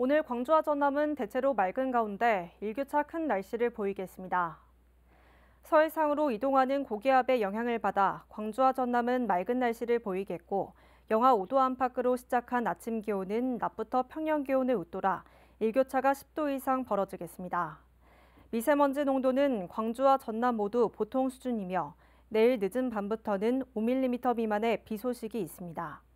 오늘 광주와 전남은 대체로 맑은 가운데 일교차 큰 날씨를 보이겠습니다. 서해상으로 이동하는 고기압의 영향을 받아 광주와 전남은 맑은 날씨를 보이겠고 영하 5도 안팎으로 시작한 아침 기온은 낮부터 평년 기온을 웃돌아 일교차가 10도 이상 벌어지겠습니다. 미세먼지 농도는 광주와 전남 모두 보통 수준이며 내일 늦은 밤부터는 5mm 미만의 비 소식이 있습니다.